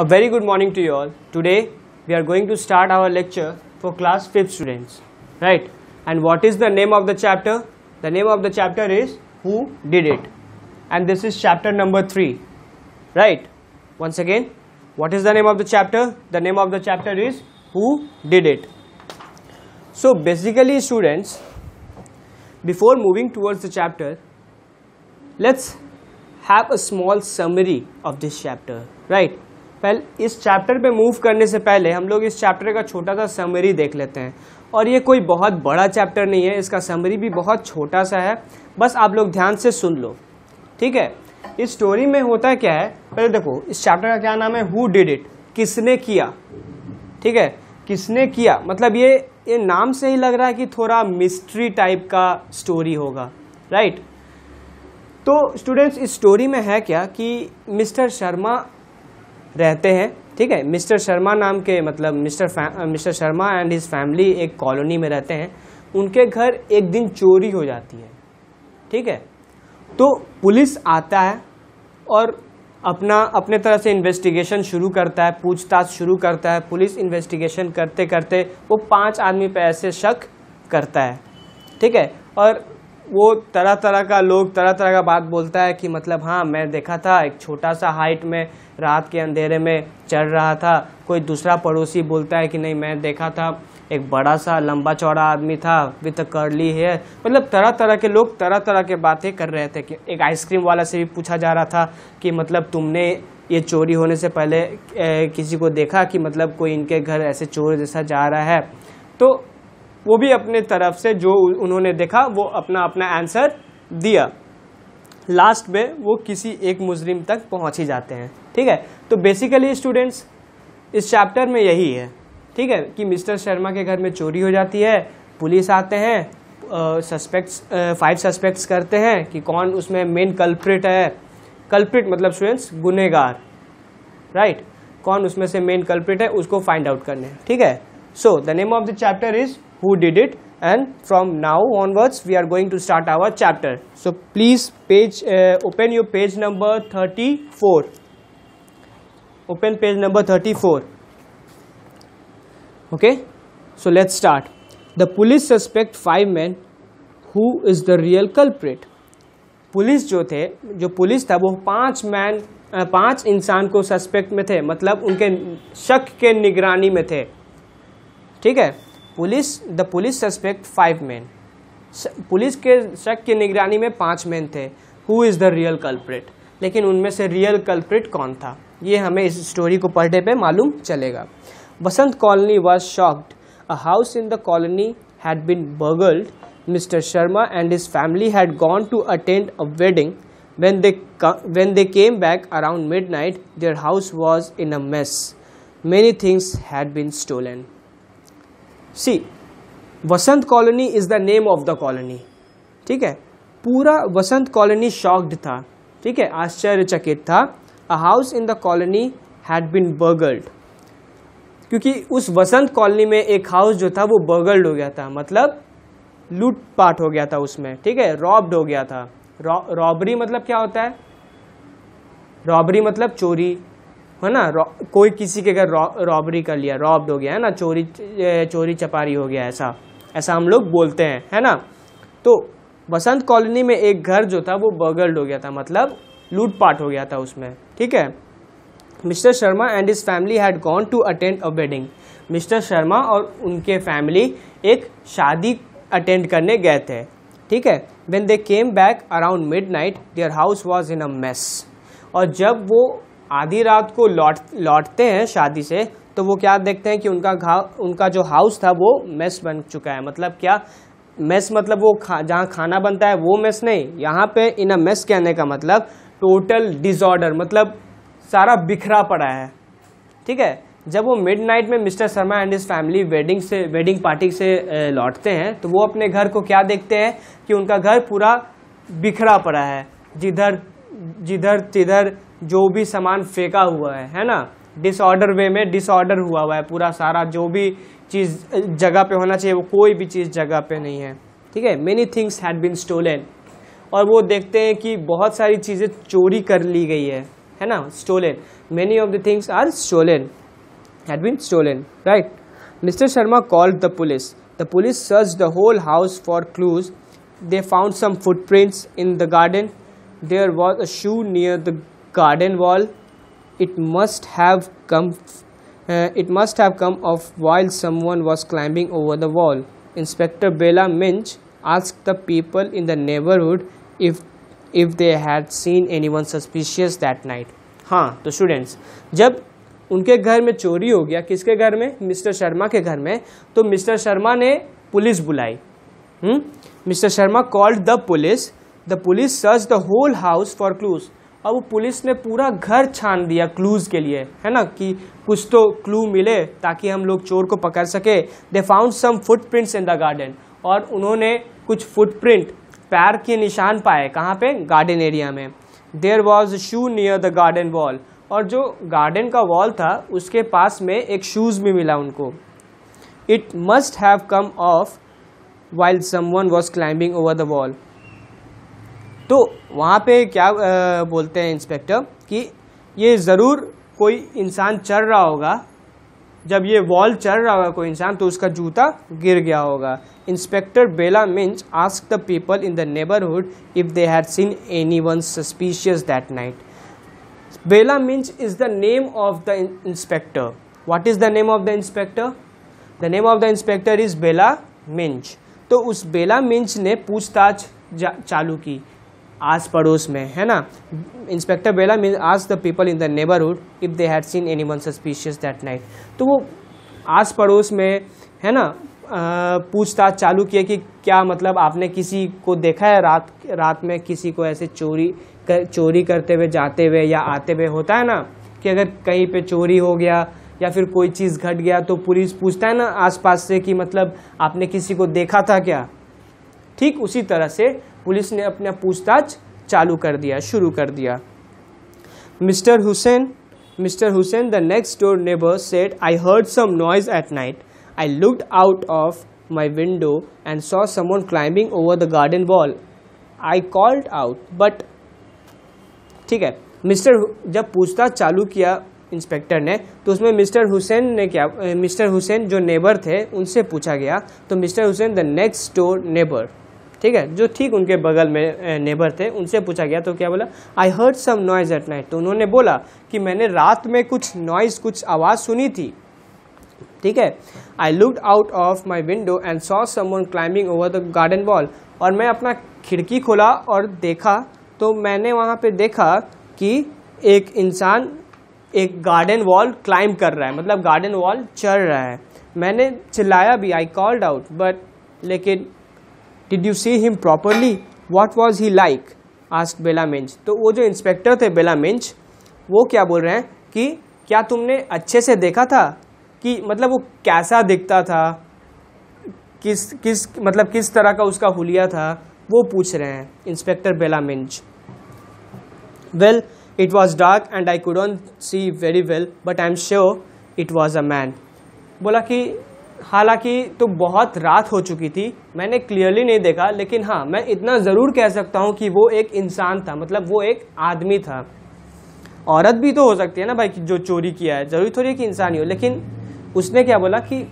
A very good morning to you all. Today we are going to start our lecture for class 5th students. Right? And what is the name of the chapter? The name of the chapter is Who Did It? And this is chapter number 3. Right? Once again, what is the name of the chapter? The name of the chapter is Who Did It? So basically students, before moving towards the chapter, let's have a small summary of this chapter, right? पहले इस chapter पे move करने से पहले हम लोग इस chapter का छोटा सा समरी देख लेते हैं और ये कोई बहुत बड़ा चैप्टर नहीं है इसका समरी भी बहुत छोटा सा है बस आप लोग ध्यान से सुन लो ठीक है इस स्टोरी में होता क्या है पहले देखो इस चैप्टर का क्या नाम है हु डिड इट किसने किया ठीक है किसने किया मतलब ये ये नाम से ही लग रहा है कि थोड़ा मिस्ट्री टाइप का स्टोरी होगा राइट तो स्टूडेंट्स इस स्टोरी में है क्या कि मिस्टर शर्मा रहते हैं ठीक है मिस्टर शर्मा नाम के मतलब mister mister Sharma and his family एक कॉलोनी में रहते हैं उनके घर एक दिन चोरी हो जाती है ठीक है तो पुलिस आता है और अपना अपने तरह से इन्वेस्टिगेशन शुरू करता है पूछताछ शुरू करता है पुलिस इन्वेस्टिगेशन करते करते वो पांच आदमी पे ऐसे शक करता है ठीक है और वो तरह तरह का लोग तरह तरह का बात बोलता है कि मतलब हाँ मैं देखा था एक छोटा सा हाइट में रात के अंधेरे में चढ़ रहा था कोई दूसरा पड़ोसी बोलता है कि नहीं मैं देखा था एक बड़ा सा लंबा चौड़ा आदमी था विथ करली हेयर मतलब तरह तरह के लोग तरह तरह के बातें कर रहे थे कि एक आइसक्रीम वाला से भी पूछा जा रहा था कि मतलब तुमने ये चोरी होने से पहले ए, किसी को देखा कि मतलब कोई इनके घर ऐसे चोर जैसा जा रहा है तो वो भी अपने तरफ से जो उन्होंने देखा वो अपना अपना आंसर दिया लास्ट में वो किसी एक मुजरिम तक पहुंच ही जाते हैं ठीक है तो बेसिकली स्टूडेंट्स इस चैप्टर में यही है ठीक है कि मिस्टर शर्मा के घर में चोरी हो जाती है पुलिस आते हैं सस्पेक्ट्स फाइव सस्पेक्ट्स करते हैं कि कौन उसमें मेन कल्प्रिट है कल्प्रिट मतलब स्टूडेंट्स गुनेगार राइट right? कौन उसमें से मेन कल्प्रिट है उसको फाइंड आउट करने ठीक है so the name of the chapter is who did it and from now onwards we are going to start our chapter so please page uh, open your page number 34 open page number 34 okay so let's start the police suspect five men who is the real culprit police जो थे जो police था वो पांच man पांच इंसान को suspect में थे मतलब उनके शक के निगरानी में थे ठीक है police the police suspect five man police के शक की निगरानी में पांच मैन थे who is the real culprit लेकिन उनमें से रियल कल्प्रेट कौन था ये हमें इस स्टोरी को पढ़ने पे मालूम चलेगा Vasant colony was shocked a house in the colony had been burgled mister Sharma and his family had gone to attend a wedding they when they came back around midnight their house was in a mess many things had been stolen see Vasant colony is the name of the colony ठीक है पूरा वसंत colony shocked था ठीक है आश्चर्यचकित था a house in the colony had been burgled क्योंकि उस वसंत कॉलोनी में एक हाउस जो था वो बर्गल्ड हो गया था मतलब लूटपाट हो गया था उसमें ठीक है रॉब्ड हो गया था रॉबरी मतलब क्या होता है रॉबरी मतलब चोरी है ना कोई किसी के घर रॉबरी कर लिया रॉब्ड हो गया है ना चोरी चोरी चपारी हो गया ऐसा ऐसा हम लोग बोलते हैं है ना तो बसंत कॉलोनी में एक घर जो था वो बगल्ड हो गया था मतलब लूटपाट हो गया था उसमें ठीक है mister Sharma and his family had gone to attend a wedding mister Sharma और उनके फैमिली एक शादी अटेंड करने गए थे ठीक है when they came back around midnight their house was in a mess और जब वो आधी रात को लौट लौटते हैं शादी से तो वो क्या देखते हैं कि उनका घाव उनका जो हाउस था वो मेस बन चुका है मतलब क्या मेस मतलब वो खा जहाँ खाना बनता है वो मेस नहीं यहाँ पे इन अ मेस कहने का मतलब टोटल डिसऑर्डर मतलब सारा बिखरा पड़ा है ठीक है जब वो मिडनाइट में mister Sharma and his family wedding से वेडिंग पार्टी से लौटते हैं तो वो अपने घर को क्या देखते हैं कि उनका घर पूरा बिखरा पड़ा है जिधर जिधर तिधर जो भी सामान फेंका हुआ है है ना डिसऑर्डर वे में डिसऑर्डर हुआ हुआ है पूरा सारा जो भी चीज़ जगह पे होना चाहिए वो कोई भी चीज़ जगह पे नहीं है ठीक है many things had been stolen और वो देखते हैं कि बहुत सारी चीज़ें चोरी कर ली गई है है ना stolen many of the things are stolen had been stolen right mister Sharma called the police the police search the whole house for clues they found some footprints in the garden there was a shoe near the garden wall it must have come uh, it must have come off while someone was climbing over the wall inspector bella minch asked the people in the neighborhood if if they had seen anyone suspicious that night हाँ तो students जब उनके घर में चोरी हो गया किसके घर में मिस्टर शर्मा के घर में तो मिस्टर शर्मा ने पुलिस बुलाई mister Sharma called the police the police search the whole house for clues अब पुलिस ने पूरा घर छान दिया क्लूज़ के लिए है ना कि कुछ तो क्लू मिले ताकि हम लोग चोर को पकड़ सके they found some footprints in the garden और उन्होंने कुछ फुटप्रिंट पैर के निशान पाए कहाँ पे गार्डन एरिया में there was shoe near the garden wall और जो गार्डन का वॉल था उसके पास में एक शूज़ भी मिला उनको it must have come off while someone was climbing over the wall तो वहाँ पे क्या आ, बोलते हैं इंस्पेक्टर कि ये ज़रूर कोई इंसान चल रहा होगा जब ये वॉल चल रहा होगा कोई इंसान तो उसका जूता गिर गया होगा inspector Bela Minch ask the people in the neighbourhood if they had seen anyone suspicious that night Bella Minch is the name of the inspector what is the name of the inspector the name of the inspector is Bella मिंच तो उस बेला मिंच ने पूछताछ चालू की आस पड़ोस में है ना inspector Bella Minch ask the people in the neighbourhood if they had seen anyone suspicious that night तो वो आस पड़ोस में है ना पूछताछ चालू किया कि क्या मतलब आपने किसी को देखा है रात रात में किसी को ऐसे चोरी कर, चोरी करते हुए जाते हुए या आते हुए होता है ना कि अगर कहीं पे चोरी हो गया या फिर कोई चीज़ घट गया तो पुलिस पूछता है ना आसपास से कि मतलब आपने किसी को देखा था क्या ठीक उसी तरह से पुलिस ने अपना पूछताछ चालू कर दिया शुरू कर दिया mister Hussain mister Hussain the next door neighbour said I heard some noise at night I looked out of my window and saw someone climbing over the garden wall I called out but ठीक है mister जब पूछताछ चालू किया inspector ने तो उसमें mister Hussain ने क्या मिस्टर हुसैन जो नेबर थे उनसे पूछा गया तो mister Hussain the next door neighbour ठीक है जो ठीक उनके बगल में नेबर थे उनसे पूछा गया तो क्या बोला I heard some noise at night तो उन्होंने बोला कि मैंने रात में कुछ नॉइज़ कुछ आवाज़ सुनी थी ठीक है I looked out of my window and saw some climbing over the garden wall और मैं अपना खिड़की खोला और देखा तो मैंने वहाँ पे देखा कि एक इंसान एक गार्डन वॉल क्लाइंब कर रहा है मतलब गार्डन वॉल चढ़ रहा है मैंने चिल्लाया भी आई कॉल्ड आउट बट लेकिन did you see him properly what was he like asked Bella मिंच तो वो जो इंस्पेक्टर थे बेला मिंच वो क्या बोल रहे हैं कि क्या तुमने अच्छे से देखा था कि मतलब वो कैसा दिखता था किस किस मतलब किस तरह का उसका हुलिया था वो पूछ रहे हैं inspector Bela Minch well it was dark and I couldn't see very well but I am sure it was a man बोला कि हालांकि तो बहुत रात हो चुकी थी मैंने क्लियरली नहीं देखा लेकिन हाँ मैं इतना ज़रूर कह सकता हूँ कि वो एक इंसान था मतलब वो एक आदमी था औरत भी तो हो सकती है ना भाई जो चोरी किया है ज़रूरी थोड़ी कि इंसान ही हो लेकिन उसने क्या बोला कि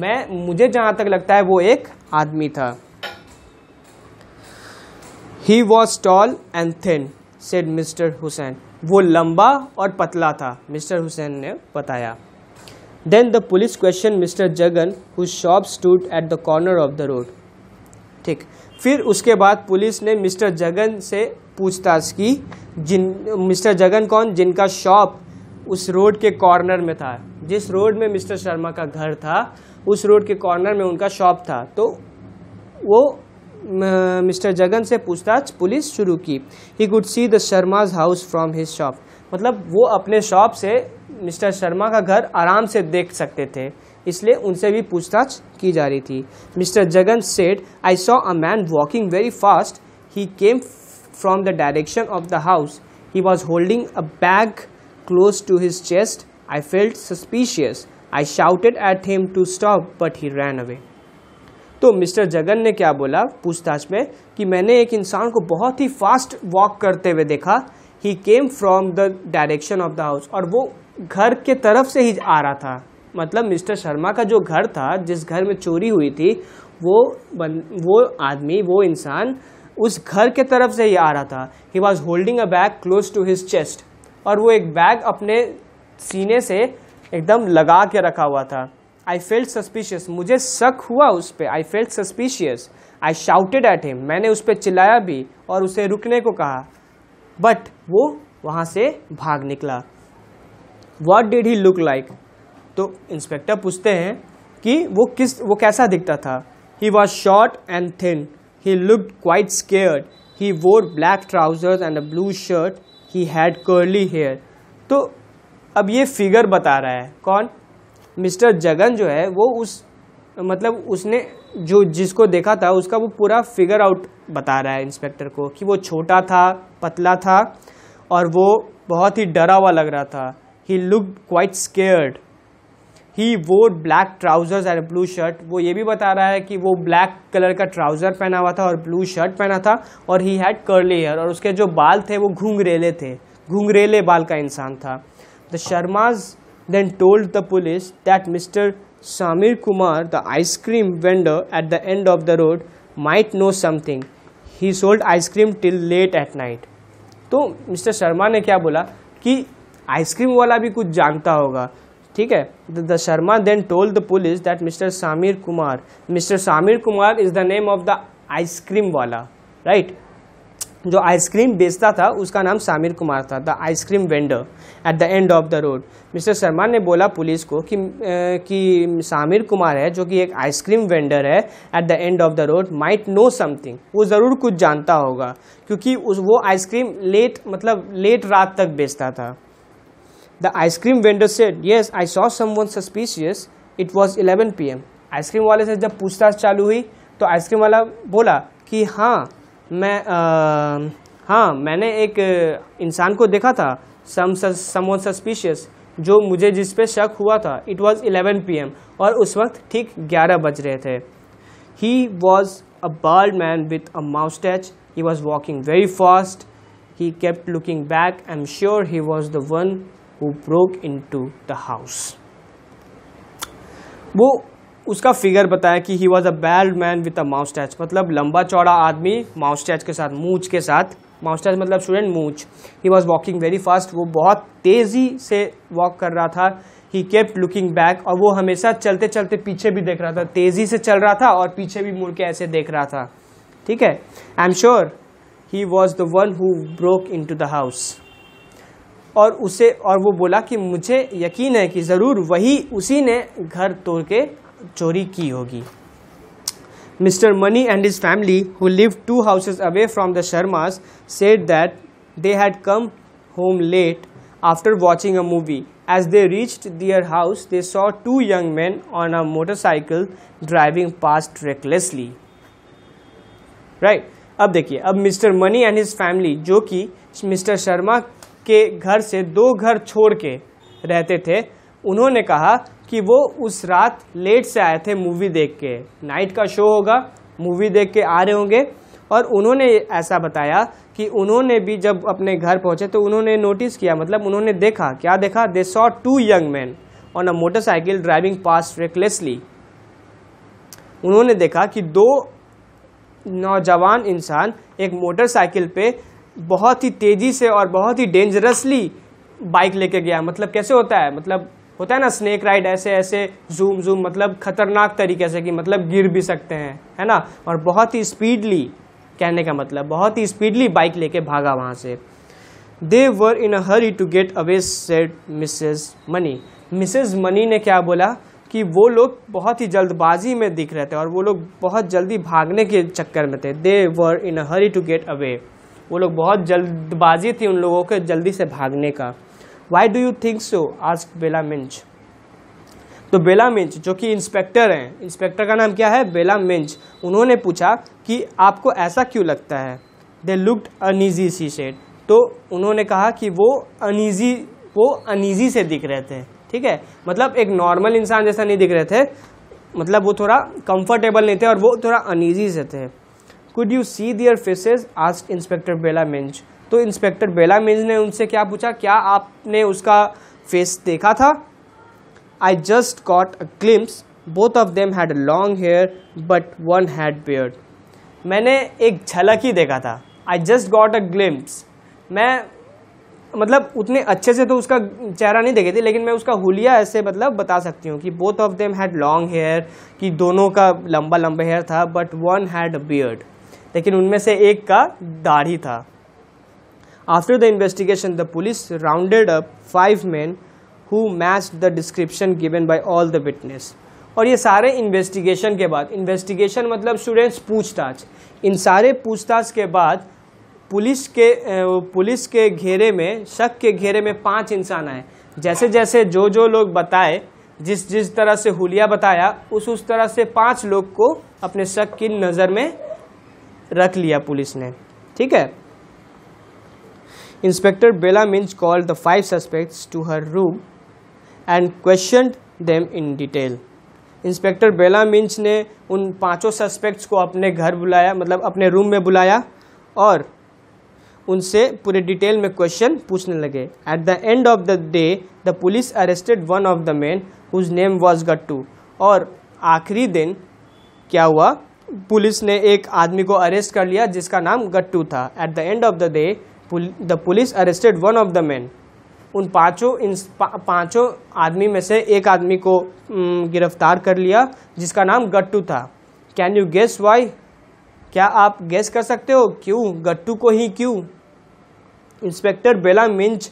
मैं मुझे जहाँ तक लगता है वो एक आदमी था he was tall and thin said Mr Hussain वो लंबा और पतला था मिस्टर हुसैन ने बताया Then the police questioned Mr. Jagan, whose shop stood at the corner of the road. ठीक फिर उसके बाद पुलिस ने मिस्टर जगन से पूछताछ की जिन मिस्टर जगन कौन जिनका शॉप उस रोड के कॉर्नर में था जिस रोड में मिस्टर शर्मा का घर था उस रोड के कॉर्नर में उनका शॉप था तो वो मिस्टर जगन से पूछताछ पुलिस शुरू की he could see the Sharmas house from his shop मतलब वो अपने शॉप से मिस्टर शर्मा का घर आराम से देख सकते थे इसलिए उनसे भी पूछताछ की जा रही थी Mr Jagan Seth I saw a man walking very fast he came from the direction of the house he was holding a bag close to his chest I felt suspicious I shouted at him to stop but he ran away तो Mr Jagan ने क्या बोला पूछताछ में कि मैंने एक इंसान को बहुत ही फास्ट वॉक करते हुए देखा he came from the direction of the house और वो घर के तरफ से ही आ रहा था मतलब मिस्टर शर्मा का जो घर था जिस घर में चोरी हुई थी वो बन, वो आदमी वो इंसान उस घर के तरफ से ही आ रहा था he was holding a bag close to his chest और वो एक बैग अपने सीने से एकदम लगा के रखा हुआ था आई फेल्ट सस्पिशियस मुझे शक हुआ उस पर I felt suspicious I shouted at him मैंने उस पर चिल्लाया भी और उसे रुकने को कहा बट वो वहाँ से भाग निकला what did he look like तो इंस्पेक्टर पूछते हैं कि वो किस वो कैसा दिखता था he was short and thin he look quite scared he wore black trousers and a blue shirt he had curly hair तो अब ये फिगर बता रहा है कौन मिस्टर जगन जो है वो उस मतलब उसने जो जिसको देखा था उसका वो पूरा फिगर आउट बता रहा है इंस्पेक्टर को कि वो छोटा था पतला था और वो बहुत ही डरा हुआ लग रहा था he look quite scared he wore black trousers and blue shirt वो ये भी बता रहा है कि वो ब्लैक कलर का ट्राउज़र पहना हुआ था और ब्लू शर्ट पहना था और ही हैड कर्ली हेयर और उसके जो बाल थे वो घूंघरेले थे घुंघरेले बाल का इंसान था the Sharmas then told the police that Mr Samir Kumar, the ice cream vendor at the end of the road, might know something. He sold ice cream till late at night. तो मिस्टर शर्मा ने क्या बोला कि ice cream वाला भी कुछ जानता होगा ठीक है the Sharma then told the police that Mr Samir Kumar Mr Samir Kumar is the name of the ice cream वाला राइट right? जो आइसक्रीम बेचता था उसका नाम सामिर कुमार था the ice cream vendor at the end of the road Mr Sharma ने बोला पुलिस को कि कि सामिर कुमार है जो कि एक आइसक्रीम वेंडर है at the end of the road might know something वो ज़रूर कुछ जानता होगा क्योंकि उस वो आइसक्रीम लेट मतलब लेट रात तक बेचता था the ice cream vendor said yes I saw someone suspicious it was eleven P M ice cream वाले से जब पूछताछ चालू हुई तो आइसक्रीम वाला बोला कि हाँ मैं आ, हाँ मैंने एक इंसान को देखा था सम सस्पिशियस जो मुझे जिस पे शक हुआ था इट वाज 11 पीएम और उस वक्त ठीक 11 बज रहे थे he was a bald man with a moustache he was walking very fast he looking back I am sure he was the one who broke into the house वो उसका figure बताया कि he was a bald man with a moustache मतलब लंबा चौड़ा आदमी माउस्टैच के साथ मूछ के साथ माउस्टैच मतलब स्टूडेंट मूछ he was walking very fast वो बहुत तेज़ी से वॉक कर रहा था ही केप्ट लुकिंग बैक और वो हमेशा चलते चलते पीछे भी देख रहा था तेज़ी से चल रहा था और पीछे भी मुड़ के ऐसे देख रहा था ठीक है I am sure he was the one who broke into the house और उसे और वो बोला कि मुझे यकीन है कि ज़रूर वही उसी ने घर तोड़ के चोरी की होगी Mr Mani and his family who live two houses away from the Sharmas said that they had come home late after watching a movie as they reached their house they saw two young men on a motorcycle driving past recklessly. Right अब देखिए अब Mr Mani and his family जो कि mister Sharma के घर से दो घर छोड़ के रहते थे उन्होंने कहा कि वो उस रात लेट से आए थे मूवी देख के नाइट का शो होगा मूवी देख के आ रहे होंगे और उन्होंने ऐसा बताया कि उन्होंने भी जब अपने घर पहुंचे तो उन्होंने नोटिस किया मतलब उन्होंने देखा क्या देखा they saw two young men on a motorcycle driving past recklessly उन्होंने देखा कि दो नौजवान इंसान एक मोटरसाइकिल पे बहुत ही तेज़ी से और बहुत ही डेंजरसली बाइक लेके गया मतलब कैसे होता है मतलब होता है ना स्नेक राइड ऐसे ऐसे जूम जूम मतलब खतरनाक तरीके से कि मतलब गिर भी सकते हैं है ना और बहुत ही स्पीडली कहने का मतलब बहुत ही स्पीडली बाइक लेके भागा वहाँ से they were in a hurry to get away said Mrs Mani Mrs Mani ने क्या बोला कि वो लोग बहुत ही जल्दबाजी में दिख रहे थे और वो लोग बहुत जल्दी भागने के चक्कर में थे they were in a hurry to get away वो लोग बहुत जल्दबाजी थी उन लोगों के जल्दी से भागने का why do you think so आज बेला मिंच तो बेला मिंच जो कि इंस्पेक्टर हैं इंस्पेक्टर का नाम क्या है बेला मिंच उन्होंने पूछा कि आपको ऐसा क्यों लगता है they looked uneasy she said तो उन्होंने कहा कि वो अनईजी वो अनईजी से दिख रहे थे ठीक है मतलब एक नॉर्मल इंसान जैसा नहीं दिख रहे थे मतलब वो थोड़ा कंफर्टेबल नहीं थे और वो थोड़ा अनईजी से थे could you see their faces asked inspector बेला मिंच तो इंस्पेक्टर बेला मेज ने उनसे क्या पूछा क्या आपने उसका फेस देखा था I just got a glimpse both of them had long hair but one had beard मैंने एक झलक ही देखा था I just got a glimpse मैं मतलब उतने अच्छे से तो उसका चेहरा नहीं देखे थे लेकिन मैं उसका हुलिया ऐसे मतलब बता सकती हूँ कि both of them had long hair कि दोनों का लंबा लंबा हेयर था बट वन हैड बियर्ड लेकिन उनमें से एक का दाढ़ी था After the investigation, the police rounded up five men who matched the description given by all the witness. और ये सारे इन्वेस्टिगेशन के बाद इन्वेस्टिगेशन मतलब स्टूडेंट्स पूछताछ इन सारे पूछताछ के बाद पुलिस के पुलिस के घेरे में शक के घेरे में पांच इंसान आए जैसे जैसे जो जो लोग बताए जिस जिस तरह से हुलिया बताया उस उस तरह से पांच लोग को अपने शक की नज़र में रख लिया पुलिस ने ठीक है Inspector Bella Minch called the five suspects to her room and questioned them in detail. Inspector बेला मिंच ने उन पांचों सस्पेक्ट्स को अपने घर बुलाया मतलब अपने रूम में बुलाया और उनसे पूरे डिटेल में क्वेश्चन पूछने लगे at the end of the day the police arrested one of the man whose name was Gattu और आखिरी दिन क्या हुआ पुलिस ने एक आदमी को अरेस्ट कर लिया जिसका नाम गट्टू था at the end of the day the police arrested one of the man उन पांचों इन पा, पांचों आदमी में से एक आदमी को गिरफ्तार कर लिया जिसका नाम गट्टू था कैन यू गेस वाई क्या आप गेस कर सकते हो क्यों गट्टू को ही क्यों inspector Bela Minch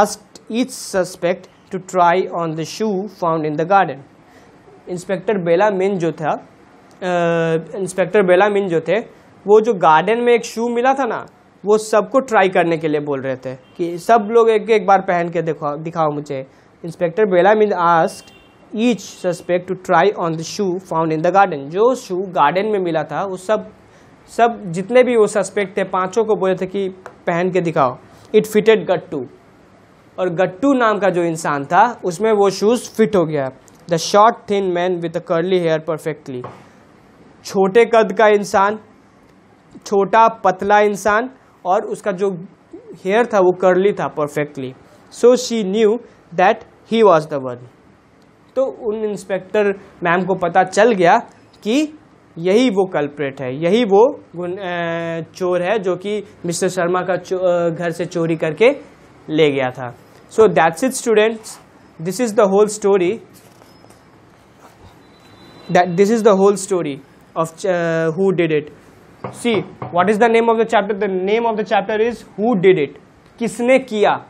asked each suspect to try on the shoe found in the garden inspector बेला मिंच जो था इंस्पेक्टर बेला मिंच जो थे वो जो गार्डन में एक शू मिला था ना वो सबको ट्राई करने के लिए बोल रहे थे कि सब लोग एक एक बार पहन के देखो दिखाओ मुझे inspector Bellamy asked each suspect to try on the shoe found in the garden जो शू गार्डन में मिला था वो सब सब जितने भी वो सस्पेक्ट थे पांचों को बोले थे कि पहन के दिखाओ इट फिटेड गट्टू और गट्टू नाम का जो इंसान था उसमें वो शूज़ फिट हो गया the short thin man with a curly hair perfectly छोटे कद का इंसान छोटा पतला इंसान और उसका जो हेयर था वो करली था perfectly so she knew that he was the one तो उन इंस्पेक्टर मैम को पता चल गया कि यही वो कल्प्रेट है यही वो चोर है जो कि मिस्टर शर्मा का घर से चोरी करके ले गया था so that's it students this is the whole story that this is the whole story of who did it see what is the name of the chapter the name of the chapter is who did it किसने किया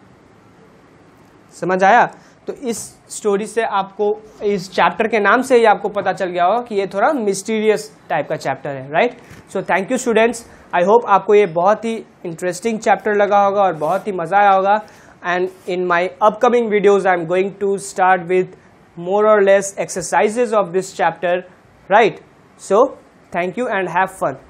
समझ आया तो इस story से आपको इस chapter के नाम से ही आपको पता चल गया होगा कि ये थोड़ा मिस्टीरियस टाइप का चैप्टर है right so thank you students I hope आपको ये बहुत ही इंटरेस्टिंग चैप्टर लगा होगा और बहुत ही मज़ा आया होगा and in my upcoming videos I am going to start with more और less exercises of this chapter right so thank you and have fun